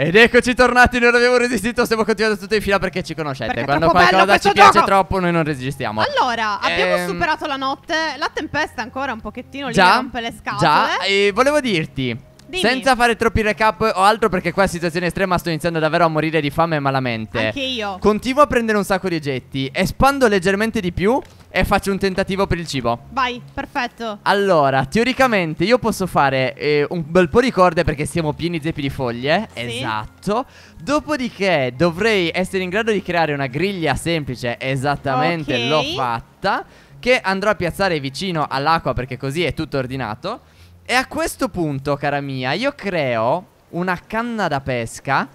Ed eccoci tornati, non abbiamo resistito, stiamo continuando tutto in fila perché ci conoscete. Perché Quando qualcosa ci piace gioco. troppo noi non resistiamo. Allora, abbiamo ehm... superato la notte, la tempesta ancora un pochettino già, lì rompe le scatole. Già, e volevo dirti, Dimmi. Senza fare troppi recap o altro perché qua è situazione estrema sto iniziando davvero a morire di fame e malamente Anche io Continuo a prendere un sacco di oggetti Espando leggermente di più e faccio un tentativo per il cibo. Vai, perfetto. Allora, teoricamente io posso fare eh, un bel po' di corde perché siamo pieni zeppi di foglie. Sì. Esatto. Dopodiché dovrei essere in grado di creare una griglia semplice. Esattamente, okay. l'ho fatta. Che andrò a piazzare vicino all'acqua perché così è tutto ordinato. E a questo punto, cara mia, io creo una canna da pesca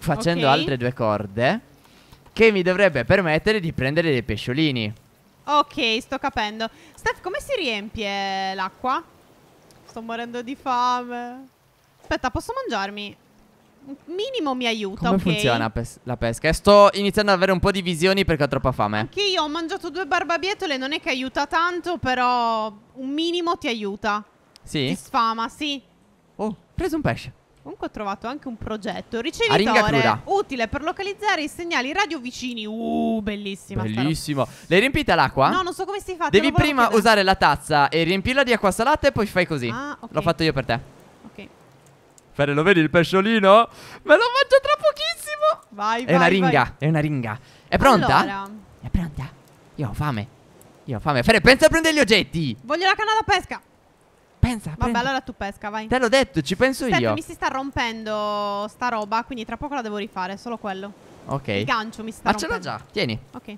facendo okay. altre due corde che mi dovrebbe permettere di prendere dei pesciolini. Ok, sto capendo. Steph, come si riempie l'acqua? Sto morendo di fame. Aspetta, posso mangiarmi? Minimo mi aiuta, Come okay. funziona pes la pesca? Eh, sto iniziando ad avere un po' di visioni perché ho troppa fame. Anche io ho mangiato due barbabietole, non è che aiuta tanto, però un minimo ti aiuta. Sì? Ti sfama, sì. Oh, ho preso un pesce. Comunque ho trovato anche un progetto ricevitore utile per localizzare i segnali radio vicini. Uh, bellissima. Bellissimo. Starò. L'hai riempita l'acqua? No, non so come si fa. Devi prima chiedere. usare la tazza e riempirla di acqua salata e poi fai così. Ah, okay. L'ho fatto io per te. Ok. Fede, lo vedi il pesciolino? Me lo mangio tra pochissimo. Vai, vai. È una ringa, vai. è una ringa. È pronta? Allora. È pronta? Io ho fame. Io ho fame. Fede, pensa a prendere gli oggetti. Voglio la canna da pesca. Pensa. Vabbè, prendo. allora tu pesca, vai. Te l'ho detto, ci penso Senti, io. mi si sta rompendo sta roba, quindi tra poco la devo rifare, solo quello. Ok. Il gancio mi sta Ma rompendo. ce l'ho già, tieni. Ok.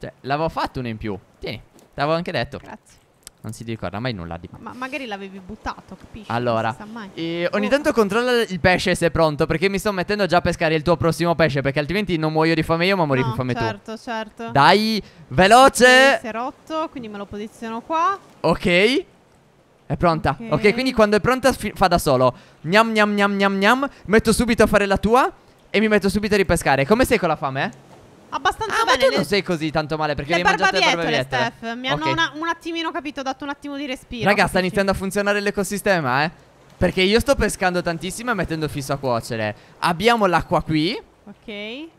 Cioè, l'avevo fatto uno in più. Tieni, te l'avevo anche detto. Grazie. Non si ricorda mai nulla di Ma magari l'avevi buttato, capisci? Allora, non sa eh, boh. ogni tanto controlla il pesce se è pronto, perché mi sto mettendo già a pescare il tuo prossimo pesce, perché altrimenti non muoio di fame io, ma mori no, di fame certo, tu. Certo, certo. Dai, veloce! Okay, si è rotto, quindi me lo posiziono qua. Ok. È pronta. Ok, quindi quando è pronta fa da solo. Gnam gnam gnam gnam gnam. Metto subito a fare la tua. E mi metto subito a ripescare. Come sei con la fame? Abbastanza ah, bene. Ma tu le... non sei così tanto male perché le hai mangiato le barbabietole, Steph. Mi okay. hanno una, un attimino capito, ho dato un attimo di respiro. Raga, sta iniziando a funzionare l'ecosistema, eh. Perché io sto pescando tantissimo e mettendo fisso a cuocere. Abbiamo l'acqua qui. Ok.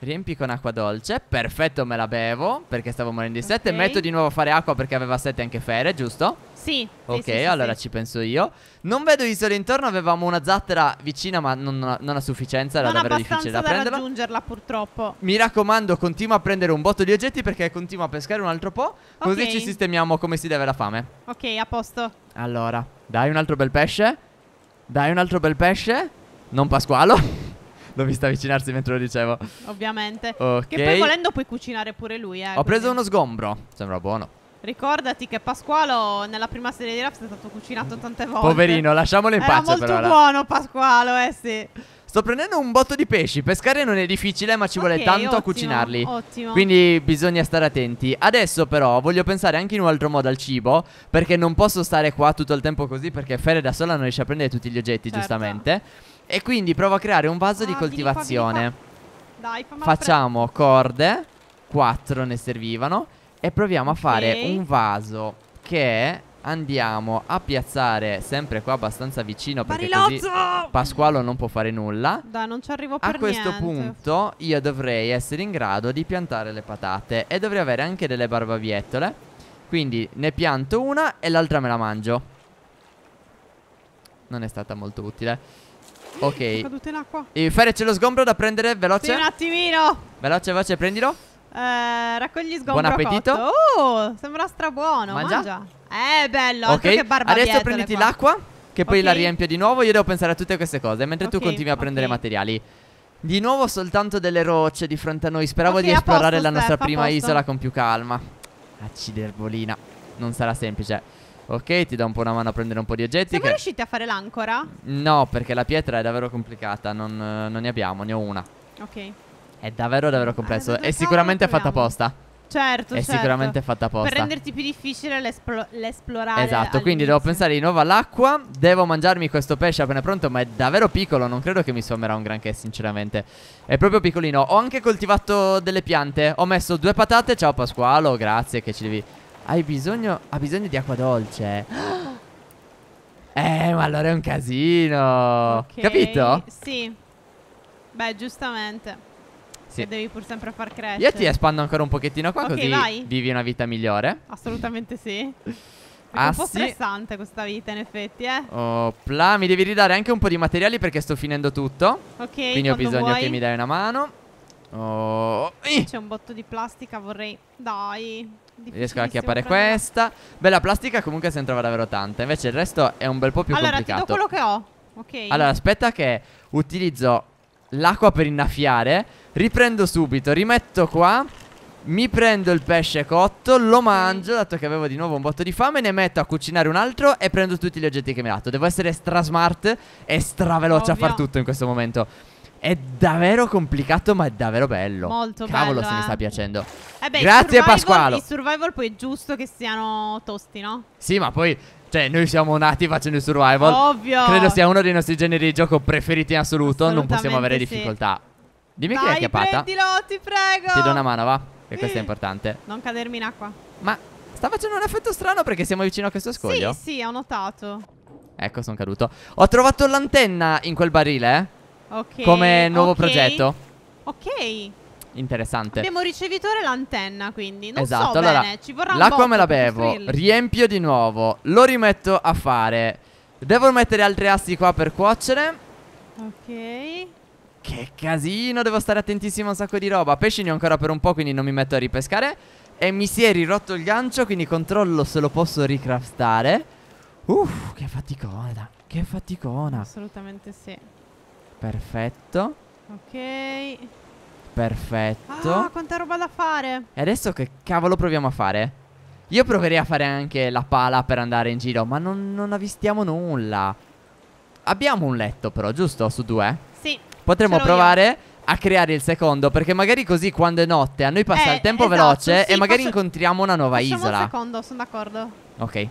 Riempi con acqua dolce. Perfetto, me la bevo perché stavo morendo di sette. Okay. Metto di nuovo a fare acqua perché aveva sette anche Fere, giusto? Sì. Ok, sì, sì, allora sì. ci penso io. Non vedo isole intorno. Avevamo una zattera vicina, ma non, non a sufficienza. Era non davvero difficile da, da prenderla. Non raggiungerla, purtroppo. Mi raccomando, continua a prendere un botto di oggetti perché continua a pescare un altro po'. Così okay. ci sistemiamo come si deve la fame. Ok, a posto. Allora, dai un altro bel pesce. Dai un altro bel pesce. Non Pasqualo. L'ho vista avvicinarsi mentre lo dicevo. Ovviamente. Okay. Che poi volendo puoi cucinare pure lui. Eh, Ho così. preso uno sgombro. Sembra buono. Ricordati che Pasqualo nella prima serie di Raps è stato cucinato tante volte. Poverino, lasciamolo in Era pace però. Era molto buono Pasqualo, eh sì. Sto prendendo un botto di pesci. Pescare non è difficile, ma ci okay, vuole tanto ottimo, a cucinarli. Ottimo. Quindi bisogna stare attenti. Adesso, però, voglio pensare anche in un altro modo al cibo. Perché non posso stare qua tutto il tempo così. Perché Fere da sola non riesce a prendere tutti gli oggetti, certo. giustamente. E quindi provo a creare un vaso ah, di coltivazione. Vieni qua, vieni qua. Dai, Facciamo corde, 4 ne servivano, e proviamo okay. a fare un vaso che andiamo a piazzare sempre qua abbastanza vicino perché Barilozzo! così Pasqualo non può fare nulla. Dai, non ci arrivo per A questo niente. punto io dovrei essere in grado di piantare le patate e dovrei avere anche delle barbabietole. Quindi ne pianto una e l'altra me la mangio. Non è stata molto utile. Ok. È caduto in acqua. E Fere c'è lo sgombro da prendere, veloce. Sì, un attimino. Veloce, veloce, prendilo. Eh, raccogli sgombro. Buon appetito. Cotto. Oh, sembra strabuono. Mangia. Mangia. Eh, bello. Ok, che adesso prenditi l'acqua. Che poi okay. la riempio di nuovo. Io devo pensare a tutte queste cose. Mentre okay, tu continui a prendere okay. materiali. Di nuovo soltanto delle rocce di fronte a noi. Speravo okay, di esplorare posto, la nostra Steph, prima isola con più calma. Acciderbolina. Non sarà semplice. Ok, ti do un po' una mano a prendere un po' di oggetti. Siamo che... riusciti a fare l'ancora? No, perché la pietra è davvero complicata. Non, eh, non ne abbiamo, ne ho una. Ok. È davvero, davvero complesso. Ah, è sicuramente fatta apposta. Certo, È certo. sicuramente fatta apposta. Per renderti più difficile l'esplorare. Esatto, quindi devo pensare di nuovo all'acqua. Devo mangiarmi questo pesce appena pronto, ma è davvero piccolo. Non credo che mi sommerà un granché, sinceramente. È proprio piccolino. Ho anche coltivato delle piante. Ho messo due patate. Ciao Pasqualo, grazie che ci devi hai bisogno Ha bisogno di acqua dolce Eh ma allora è un casino okay. Capito? Sì Beh giustamente sì. Che devi pur sempre far crescere Io ti espando ancora un pochettino qua okay, Così vai. vivi una vita migliore Assolutamente sì ah, è un po' sì. stressante questa vita in effetti eh Opla Mi devi ridare anche un po' di materiali Perché sto finendo tutto Ok Quindi ho bisogno vuoi. che mi dai una mano Oh. C'è un botto di plastica, vorrei... Dai. Riesco a chiappare questa. Bella plastica comunque se ne trova davvero tanta. Invece il resto è un bel po' più allora, complicato. Allora, ti do quello che ho. Ok. Allora, aspetta che utilizzo l'acqua per innaffiare. Riprendo subito, rimetto qua. Mi prendo il pesce cotto, lo mangio, dato che avevo di nuovo un botto di fame, ne metto a cucinare un altro e prendo tutti gli oggetti che mi ha dato. Devo essere stra smart e stra veloce Ovvio. a far tutto in questo momento. È davvero complicato, ma è davvero bello. Molto Cavolo, bello. Cavolo, se eh. mi sta eh. piacendo. Eh beh, Grazie, survival, Pasqualo. I survival poi è giusto che siano tosti, no? Sì, ma poi. Cioè, noi siamo nati facendo il survival. Ovvio. Credo sia uno dei nostri generi di gioco preferiti in assoluto. Non possiamo avere sì. difficoltà. Dimmi Dai, chi è che è pata. Prendilo, ti prego. Ti do una mano, va. Che questo è eh. importante. Non cadermi in acqua. Ma sta facendo un effetto strano perché siamo vicino a questo scoglio. Sì, sì, ho notato. Ecco, sono caduto. Ho trovato l'antenna in quel barile, eh. Ok. Come nuovo okay. progetto. Ok. Interessante. Abbiamo ricevitore e l'antenna, quindi. Non esatto, so allora, bene, ci vorrà un po'. L'acqua me la bevo, riempio di nuovo, lo rimetto a fare. Devo mettere altri assi qua per cuocere. Ok. Che casino, devo stare attentissimo a un sacco di roba. Pesci ne ho ancora per un po', quindi non mi metto a ripescare. E mi si è rirotto il gancio, quindi controllo se lo posso ricraftare. Uff, che faticona, che faticona. Assolutamente sì. Perfetto. Ok. Perfetto. Ah, quanta roba da fare. E adesso che cavolo proviamo a fare? Io proverei a fare anche la pala per andare in giro, ma non, non avvistiamo nulla. Abbiamo un letto però, giusto? Su due? Sì. Potremmo provare... Io a creare il secondo Perché magari così quando è notte a noi passa eh, il tempo esatto, veloce sì, E magari posso... incontriamo una nuova Facciamo isola Facciamo un secondo, sono d'accordo Ok,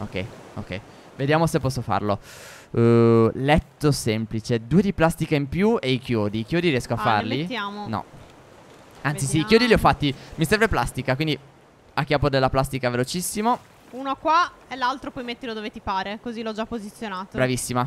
ok, ok Vediamo se posso farlo Uh, letto semplice, due di plastica in più e i chiodi. I chiodi riesco a ah, farli? Mettiamo. No. Anzi, Vediamo. sì, i chiodi li ho fatti. Mi serve plastica, quindi a capo della plastica velocissimo. Uno qua e l'altro puoi metterlo dove ti pare, così l'ho già posizionato. Bravissima.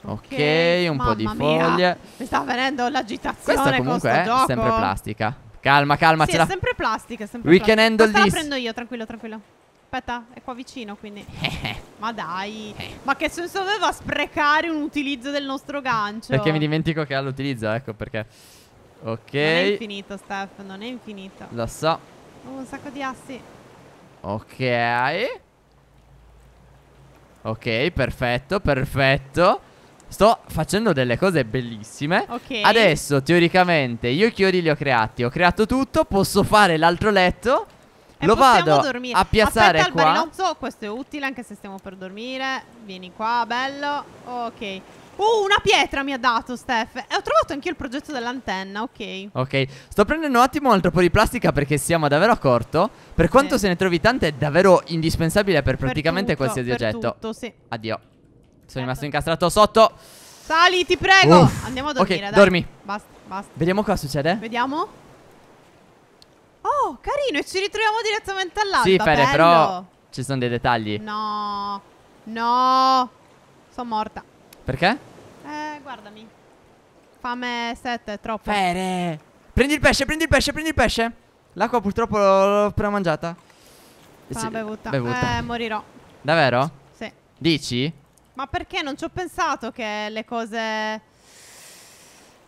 Ok, okay un po' di mia. foglie. Mi sta venendo l'agitazione. Questa comunque è gioco. sempre plastica. Calma, calma. Sì, è sempre plastica. È sempre Weekend plastica. Questa la prendo io, tranquillo, tranquillo. Aspetta, è qua vicino, quindi... Eh, eh. Ma dai! Eh. Ma che senso aveva sprecare un utilizzo del nostro gancio? Perché mi dimentico che ha l'utilizzo, ecco perché... Ok. Non è infinito, Steph, non è infinito. Lo so. Oh, un sacco di assi. Ok. Ok, perfetto, perfetto. Sto facendo delle cose bellissime Ok Adesso teoricamente io i chiodi li ho creati Ho creato tutto Posso fare l'altro letto lo vado dormire. a piazzare Aspetta qua. Aspetta il questo è utile anche se stiamo per dormire. Vieni qua, bello. Ok. Uh, una pietra mi ha dato Steph E ho trovato anche io il progetto dell'antenna, ok Ok, sto prendendo un attimo un altro po' di plastica perché siamo davvero a corto Per quanto sì. se ne trovi tante è davvero indispensabile per praticamente per tutto, qualsiasi per oggetto tutto, sì Addio Sono certo. rimasto ecco. incastrato sotto Sali, ti prego Uff. Andiamo a dormire, Ok, dai. dormi Basta, basta Vediamo cosa succede Vediamo Oh, carino, e ci ritroviamo direttamente all'alba. Sì, Fere, bello. però ci sono dei dettagli. No, no, sono morta. Perché? Eh, guardami. Fame sette, è troppo. Fere, prendi il pesce, prendi il pesce, prendi il pesce. L'acqua purtroppo l'ho appena mangiata. Fa sì, bevuta. bevuta. Eh, morirò. Davvero? Sì. Dici? Ma perché non ci ho pensato che le cose...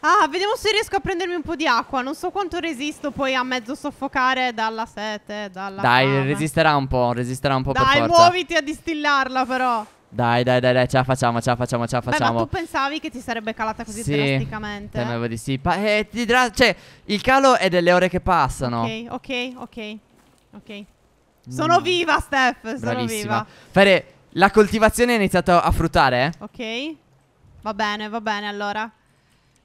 Ah, vediamo se riesco a prendermi un po' di acqua. Non so quanto resisto poi a mezzo soffocare dalla sete, dalla Dai, fame. resisterà un po', resisterà un po' dai, per forza. Dai, muoviti a distillarla però. Dai, dai, dai, dai, ce la facciamo, ce la facciamo, ce la facciamo. Beh, ma tu pensavi che ti sarebbe calata così sì, drasticamente? Temevo di sì. Pa eh, cioè, il calo è delle ore che passano. Ok, ok, ok. Sono mm. viva, Steph, sono Bravissima. viva. Fere, la coltivazione è iniziata a fruttare, Ok. Va bene, va bene, allora.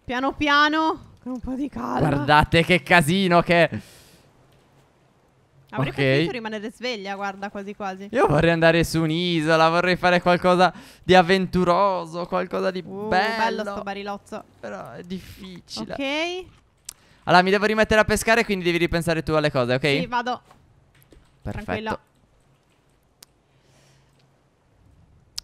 Piano piano, con un po' di calma. Guardate che casino che... Avrei okay. preferito rimanere sveglia, guarda, quasi quasi. Io vorrei andare su un'isola, vorrei fare qualcosa di avventuroso, qualcosa di uh, bello. bello sto barilozzo. Però è difficile. Ok. Allora, mi devo rimettere a pescare, quindi devi ripensare tu alle cose, ok? Sì, vado. Perfetto. Tranquilla.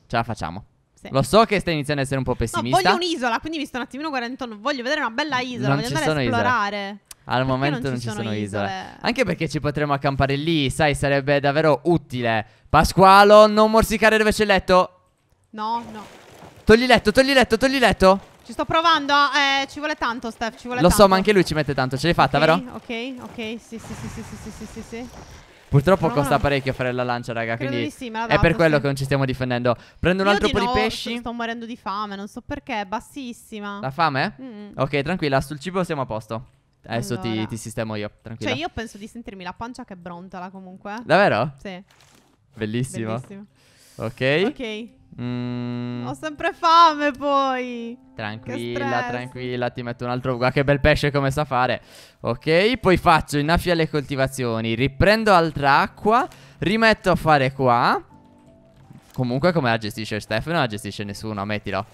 Ce la facciamo. Sì. Lo so che stai iniziando ad essere un po' pessimista. No, voglio un'isola, quindi mi sto un attimino guardando intorno. Voglio vedere una bella isola, non voglio andare a esplorare. Isole. Al perché momento non ci, non ci sono, sono isole. isole. Anche perché ci potremmo accampare lì, sai, sarebbe davvero utile. Pasqualo, non morsicare dove c'è il letto. No, no. Togli letto, togli letto, togli letto. Ci sto provando, eh, ci vuole tanto, Steph, ci vuole Lo tanto. so, ma anche lui ci mette tanto, ce l'hai fatta, okay, vero? Ok, ok, sì, sì, sì, sì, sì, sì, sì, sì. Purtroppo no, costa no. parecchio fare la lancia, raga. Credo quindi sì, è per quello sì. che non ci stiamo difendendo. Prendo un Io altro po' no, di pesci. Sto morendo di fame, non so perché, è bassissima. La fame? Mm. Ok, tranquilla, sul cibo siamo a posto. Adesso allora. ti, ti, sistemo io, tranquilla. Cioè, io penso di sentirmi la pancia che brontola comunque. Davvero? Sì. Bellissimo. Bellissimo. Ok. Ok. Mm. Ho sempre fame poi. Tranquilla, tranquilla, ti metto un altro. Guarda che bel pesce come sa fare. Ok, poi faccio innaffia le coltivazioni, riprendo altra acqua, rimetto a fare qua. Comunque come la gestisce Stefano, la gestisce nessuno, ammettilo.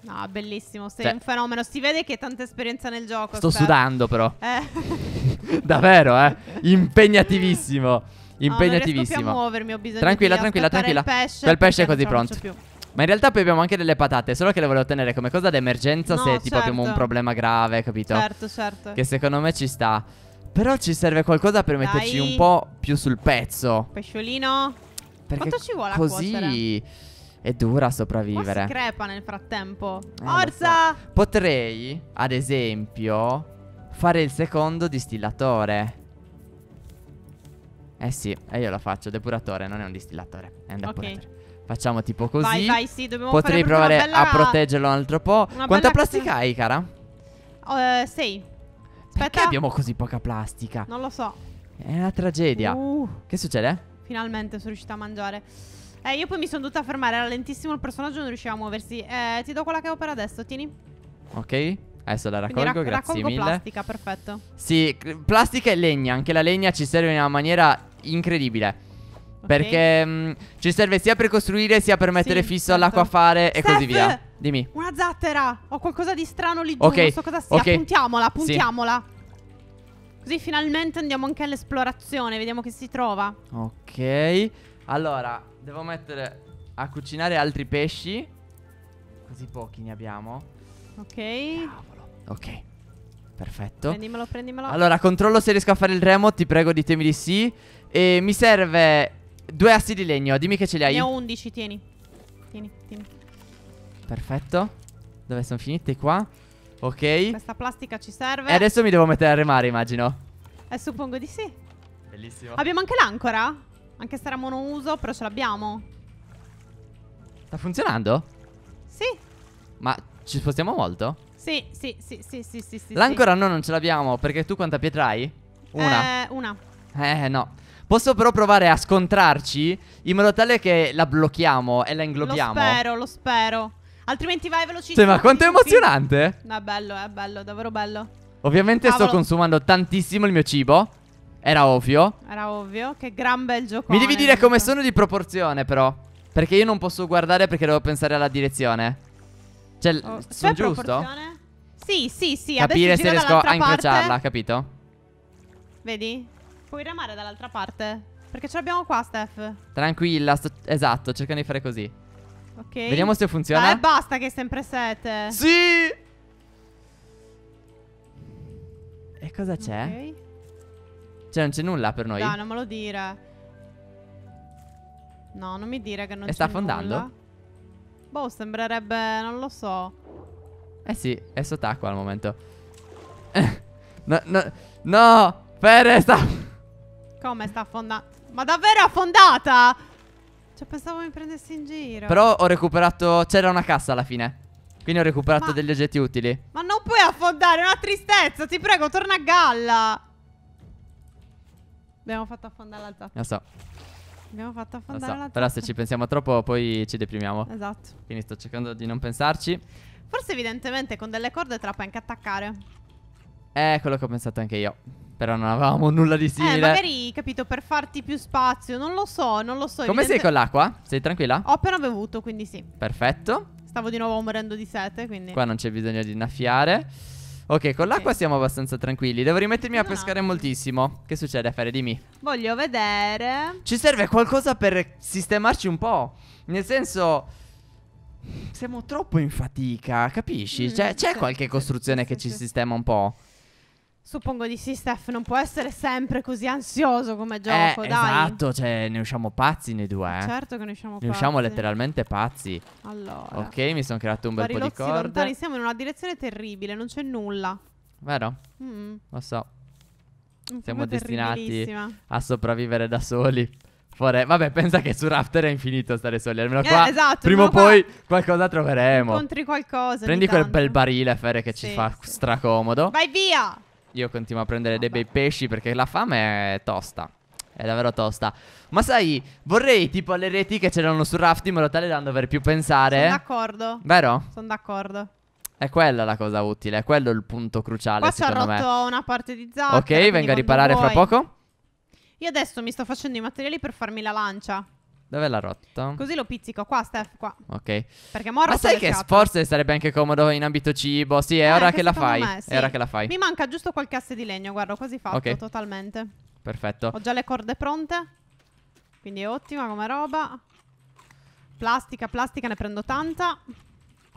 No, bellissimo, sei cioè, un fenomeno. Si vede che tanta esperienza nel gioco. Sto Steph. sudando però. Eh. Davvero, eh. Impegnativissimo. Impegnativissimo. Impegnativissima. Non riesco muovermi, ho bisogno tranquilla, di tranquilla, tranquilla. Il pesce Quel pesce è così pronto. Ma in realtà poi abbiamo anche delle patate, solo che le volevo ottenere come cosa d'emergenza no, se tipo certo. abbiamo un certo. problema grave, capito? Certo, certo. Che secondo me ci sta. Però ci serve qualcosa per Dai. metterci un po' più sul pezzo. Pesciolino. Perché Quanto ci vuole a così cuocere? è dura sopravvivere. Ma si crepa nel frattempo. Eh, Forza! So. Potrei, ad esempio, fare il secondo distillatore. Eh sì, e io lo faccio, depuratore, non è un distillatore, è un depuratore. Ok. Facciamo tipo così. Vai, vai, sì, dobbiamo Potrei provare bella... a proteggerlo un altro po'. Una Quanta plastica hai, cara? 6. Uh, eh, Aspetta. Perché abbiamo così poca plastica? Non lo so. È una tragedia. Uh, che succede? Finalmente sono riuscita a mangiare. Eh, io poi mi sono dovuta fermare, era lentissimo il personaggio, non riusciva a muoversi. Eh, ti do quella che ho per adesso, tieni. Ok. Adesso la raccolgo, rac grazie raccolgo mille. plastica, perfetto. Sì, plastica e legna. Anche la legna ci serve in una maniera incredibile. Okay. Perché mh, mm, ci serve sia per costruire sia per mettere sì, fisso certo. fare e Steph! così via. Dimmi. Una zattera. Ho qualcosa di strano lì giù. Okay. Non so cosa sia. Okay. Puntiamola, puntiamola. Sì. Così finalmente andiamo anche all'esplorazione. Vediamo che si trova. Ok. Allora, devo mettere a cucinare altri pesci. Così pochi ne abbiamo. Ok. Cavolo. Ok. Perfetto. Prendimelo, prendimelo. Allora, controllo se riesco a fare il remo. Ti prego, ditemi di sì. E mi serve due assi di legno. Dimmi che ce li hai. Ne ho 11, tieni. Tieni, tieni. Perfetto. Dove sono finite qua? Ok. Questa plastica ci serve. E adesso mi devo mettere a remare, immagino. Eh, suppongo di sì. Bellissimo. Abbiamo anche l'ancora? Anche se era monouso, però ce l'abbiamo. Sta funzionando? Sì. Ma ci spostiamo molto? Sì, sì, sì, sì, sì, sì. sì l'ancora sì. no, non ce l'abbiamo, perché tu quanta pietra hai? Una. Eh, una. Eh, no. Posso però provare a scontrarci in modo tale che la blocchiamo e la inglobiamo. Lo spero, lo spero. Altrimenti vai velocissimo. Sì, ma quanto è emozionante! Ma bello, è bello, davvero bello. Ovviamente Cavolo. sto consumando tantissimo il mio cibo. Era ovvio. Era ovvio. Che gran bel gioco. Mi devi dire come sono di proporzione, però. Perché io non posso guardare perché devo pensare alla direzione. Cioè, oh, sono giusto? Sì, sì, sì. Capire se riesco a incrociarla, capito? Vedi? Puoi remare dall'altra parte? Perché ce l'abbiamo qua, Steph. Tranquilla, sto... esatto, cercando di fare così. Ok. Vediamo se funziona. Eh, basta che è sempre 7. Sì! E cosa c'è? Ok. Cioè, non c'è nulla per noi. No, non me lo dire. No, non mi dire che non c'è nulla. E sta affondando? Boh, sembrerebbe... non lo so. Eh sì, è sott'acqua al momento. no, no, no! Fere, sta... Come sta affondando? Ma davvero è affondata? Cioè, pensavo mi prendessi in giro. Però ho recuperato... C'era una cassa alla fine. Quindi ho recuperato ma... degli oggetti utili. Ma non puoi affondare, è una tristezza. Ti prego, torna a galla. Abbiamo fatto affondare l'altra. Lo so. Abbiamo fatto affondare so, la Però se ci pensiamo troppo poi ci deprimiamo. Esatto. Quindi sto cercando di non pensarci. Forse evidentemente con delle corde te la puoi anche attaccare. È quello che ho pensato anche io. Però non avevamo nulla di eh, simile. Eh, magari, capito, per farti più spazio. Non lo so, non lo so. Come evidente... sei con l'acqua? Sei tranquilla? Ho appena bevuto, quindi sì. Perfetto. Stavo di nuovo morendo di sete, quindi... Qua non c'è bisogno di innaffiare. Ok, con l'acqua okay. siamo abbastanza tranquilli. Devo rimettermi a pescare no. moltissimo. Che succede, Fere? Dimmi. Voglio vedere. Ci serve qualcosa per sistemarci un po'. Nel senso... Siamo troppo in fatica, capisci? Mm, cioè, c'è qualche costruzione che ci sistema un po'. Suppongo di sì, Steph, non può essere sempre così ansioso come eh, gioco, eh, dai. Esatto, cioè ne usciamo pazzi noi due, eh. Certo che ne usciamo ne pazzi. Ne usciamo letteralmente pazzi. Allora. Ok, mi sono creato un bel po' di corde. lontani, siamo in una direzione terribile, non c'è nulla. Vero? Mm. Lo so. Un siamo destinati a sopravvivere da soli. Fore... Vabbè, pensa che su Rafter è infinito stare soli. Almeno eh, qua, eh, esatto, prima o poi, qualcosa troveremo. Incontri qualcosa. Prendi quel bel barile, Fere, che sì, ci fa sì. stracomodo. Vai via! Io continuo a prendere dei bei pesci perché la fame è tosta. È davvero tosta. Ma sai, vorrei tipo le reti che c'erano su Raft in modo tale da non dover più pensare. Sono d'accordo. Vero? Sono d'accordo. È quella la cosa utile, è quello il punto cruciale. Qua ci ha rotto me. una parte di zattera. Ok, venga a riparare fra poco. Io adesso mi sto facendo i materiali per farmi la lancia. Dove l'ha rotto? Così lo pizzico qua, Steph, qua. Ok. Perché morro Ma sai che forse sarebbe anche comodo in ambito cibo. Sì, è eh, ora che, la fai. Me, sì. È ora che la fai. Mi manca giusto qualche asse di legno, guarda, quasi fatto okay. totalmente. Perfetto. Ho già le corde pronte. Quindi è ottima come roba. Plastica, plastica, ne prendo tanta.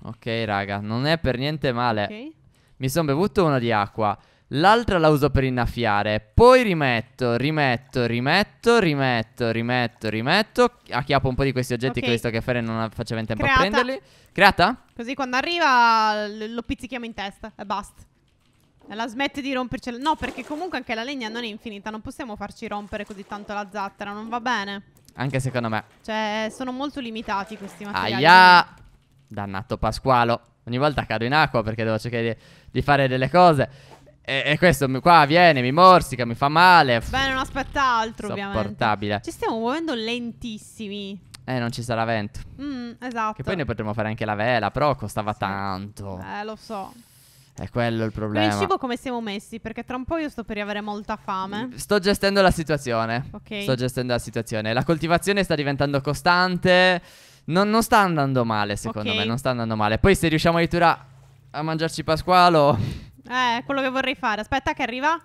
Ok, raga, non è per niente male. Ok. Mi sono bevuto uno di acqua. L'altra la uso per innaffiare. Poi rimetto, rimetto, rimetto, rimetto, rimetto, rimetto. Acchiappo un po' di questi oggetti okay. che visto che Fere non faceva in tempo Creata. a prenderli. Creata? Così quando arriva lo pizzichiamo in testa e basta. La smette di rompercela. No, perché comunque anche la legna non è infinita. Non possiamo farci rompere così tanto la zattera. Non va bene. Anche secondo me. Cioè, sono molto limitati questi materiali. Aia! Dannato Pasqualo. Ogni volta cado in acqua perché devo cercare di, di fare delle cose. E, e, questo qua viene, mi morsica, mi fa male. Beh, non aspetta altro, ovviamente. Ci stiamo muovendo lentissimi. Eh, non ci sarà vento. Mm, esatto. Che poi noi potremmo fare anche la vela, però costava sì. tanto. Eh, lo so. È quello il problema. Con il cibo come siamo messi? Perché tra un po' io sto per riavere molta fame. Mm, sto gestendo la situazione. Ok. Sto gestendo la situazione. La coltivazione sta diventando costante. Non, non sta andando male, secondo okay. me. Non sta andando male. Poi se riusciamo addirittura a mangiarci Pasqualo... Eh, quello che vorrei fare. Aspetta che arriva.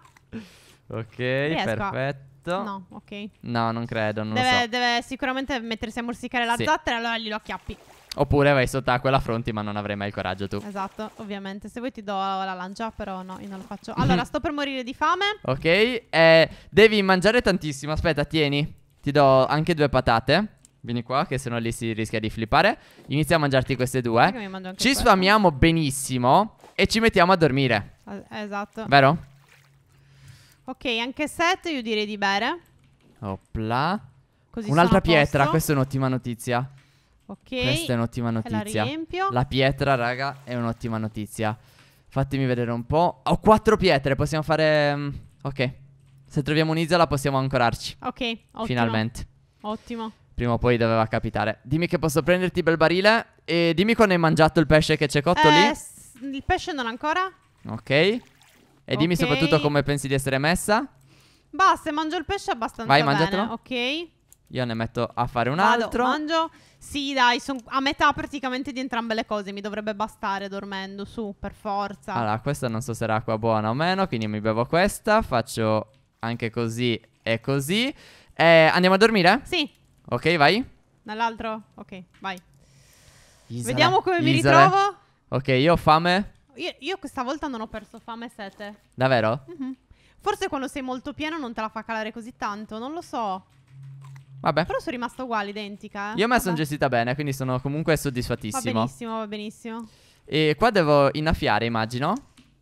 Ok, Riesco perfetto. No, ok. No, non credo. Non deve, so. deve, sicuramente mettersi a morsicare la sì. zattera, allora glielo acchiappi. Oppure vai sott'acqua e l'affronti, ma non avrai mai il coraggio tu. Esatto, ovviamente. Se vuoi ti do la lancia, però no, io non lo faccio. Allora, sto per morire di fame. Ok, eh, devi mangiare tantissimo. Aspetta, tieni. Ti do anche due patate. Vieni qua, che se no lì si rischia di flippare. Inizia a mangiarti queste due. Ci questo. sfamiamo benissimo e ci mettiamo a dormire. Eh, esatto. Vero? Ok, anche 7 io direi di bere. Opla. Un'altra pietra, questa è un'ottima notizia. Ok. Questa è un'ottima notizia. La, la pietra, raga, è un'ottima notizia. Fatemi vedere un po'. Ho quattro pietre, possiamo fare... Mm, ok. Se troviamo un'isola possiamo ancorarci. Ok, ottimo. Finalmente. Ottimo. Prima o poi doveva capitare. Dimmi che posso prenderti bel barile e dimmi quando hai mangiato il pesce che c'è cotto eh, lì. Il pesce non ancora? Ok. E dimmi soprattutto come pensi di essere messa. Basta, mangio il pesce abbastanza Vai, bene. mangiatelo. Ok. Io ne metto a fare un Vado, altro. mangio. Sì, dai, sono a metà praticamente di entrambe le cose. Mi dovrebbe bastare dormendo, su, per forza. Allora, questa non so se era acqua buona o meno, quindi mi bevo questa. Faccio anche così e così. Eh, andiamo a dormire? Sì. Ok, vai. Dall'altro? Ok, vai. Isole. Vediamo come Isole. mi ritrovo. Ok, io ho fame. Io, io, questa volta non ho perso fame e sete. Davvero? Mm-hmm. Forse quando sei molto pieno non te la fa calare così tanto, non lo so. Vabbè. Però sono rimasta uguale, identica. Eh. Io me la sono gestita bene, quindi sono comunque soddisfattissimo. Va benissimo, va benissimo. E qua devo innaffiare, immagino.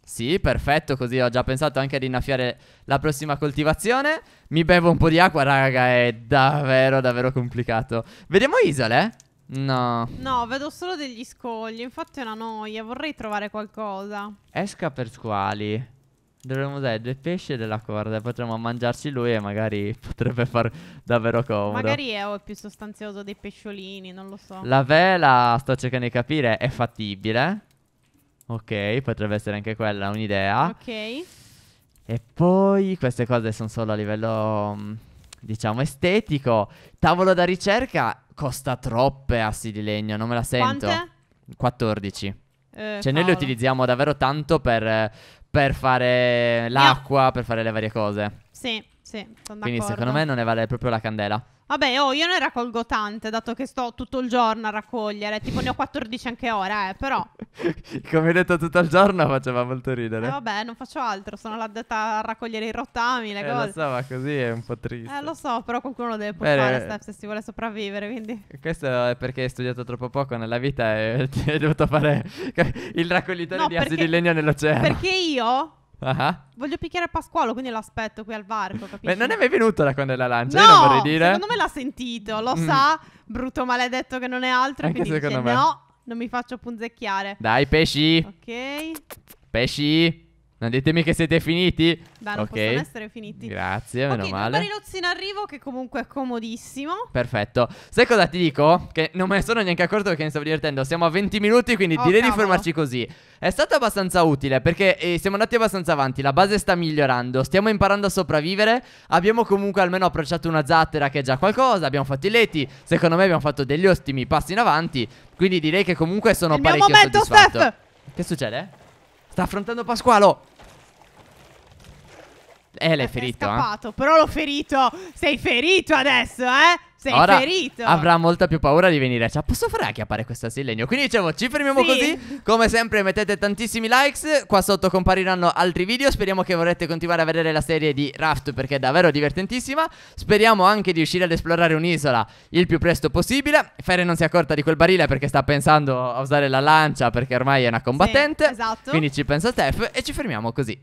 Sì, perfetto, così ho già pensato anche ad innaffiare la prossima coltivazione. Mi bevo un po' di acqua, raga, è davvero, davvero complicato. Vediamo isole. No. No, vedo solo degli scogli. Infatti è una noia. Vorrei trovare qualcosa. Esca per squali. Dovremmo dare due pesci e della corda. Potremmo mangiarci lui e magari potrebbe far davvero comodo. Magari è, o oh, è più sostanzioso dei pesciolini, non lo so. La vela, sto cercando di capire, è fattibile. Ok, potrebbe essere anche quella un'idea. Ok. E poi queste cose sono solo a livello, mm, diciamo, estetico. Tavolo da ricerca costa troppe assi di legno, non me la sento. Quante? 14. Eh, cioè Paolo. noi le utilizziamo davvero tanto per, per fare l'acqua, Io. per fare le varie cose. Sì, sì, sono d'accordo. Quindi secondo me non ne vale proprio la candela. Vabbè, oh, io ne raccolgo tante, dato che sto tutto il giorno a raccogliere. Tipo, ne ho 14 anche ora, eh, però. Come hai detto tutto il giorno faceva molto ridere. Eh, vabbè, non faccio altro, sono l'addetta a raccogliere i rottami, le eh, cose. lo so, ma così è un po' triste. Eh, lo so, però qualcuno lo deve portare, Steph, se si vuole sopravvivere, quindi... Questo è perché hai studiato troppo poco nella vita e hai dovuto fare il raccoglitore no, di perché... assi di legno nell'oceano. Perché io Uh-huh. Voglio picchiare Pasquale, quindi l'aspetto qui al varco. Capisci? Beh, non è mai venuto la quando è la lancia. No, io non vorrei dire. Secondo me l'ha sentito, lo mm. sa, brutto maledetto che non è altro. Anche quindi secondo dice, me. No, non mi faccio punzecchiare. Dai, pesci. Ok. Pesci. Non ditemi che siete finiti. Beh, non okay. possono essere finiti. Grazie, okay, meno male. Ok, Barilozzi in arrivo, che comunque è comodissimo. Perfetto. Sai cosa ti dico? Che non me ne sono neanche accorto perché mi stavo divertendo. Siamo a 20 minuti, quindi oh, direi cavolo. di fermarci così. È stato abbastanza utile perché eh, siamo andati abbastanza avanti. La base sta migliorando. Stiamo imparando a sopravvivere. Abbiamo comunque almeno approcciato una zattera, che è già qualcosa. Abbiamo fatto i leti. Secondo me abbiamo fatto degli ottimi passi in avanti. Quindi direi che comunque sono Il parecchio mio momento, soddisfatto. Steph! Che succede? Sta affrontando Pasqualo. Eh, l'hai eh, ferito. È eh? scappato, eh. però l'ho ferito. Sei ferito adesso, eh? Sei Ora ferito. Avrà molta più paura di venire. Cioè, posso fare acchiappare questa Sillegno? Quindi dicevo, ci fermiamo sì. così. Come sempre, mettete tantissimi likes. Qua sotto compariranno altri video. Speriamo che vorrete continuare a vedere la serie di Raft perché è davvero divertentissima. Speriamo anche di riuscire ad esplorare un'isola il più presto possibile. Fere non si è accorta di quel barile perché sta pensando a usare la lancia perché ormai è una combattente. Sì, esatto. Quindi ci pensa Steph e ci fermiamo così.